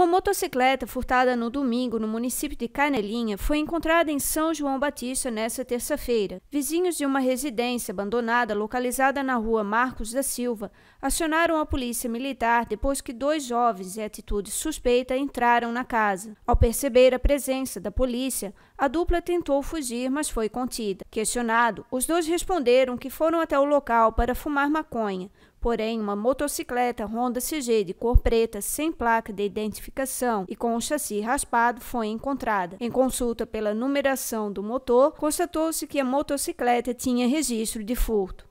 Uma motocicleta furtada no domingo no município de Canelinha foi encontrada em São João Batista nesta terça-feira. Vizinhos de uma residência abandonada localizada na rua Marcos da Silva acionaram a polícia militar depois que dois jovens em atitude suspeita entraram na casa. Ao perceber a presença da polícia, a dupla tentou fugir, mas foi contida. Questionado, os dois responderam que foram até o local para fumar maconha, Porém, uma motocicleta Honda CG de cor preta, sem placa de identificação e com o chassi raspado, foi encontrada. Em consulta pela numeração do motor, constatou-se que a motocicleta tinha registro de furto.